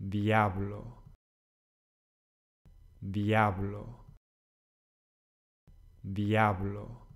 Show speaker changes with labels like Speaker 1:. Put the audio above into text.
Speaker 1: diablo, diablo, diablo.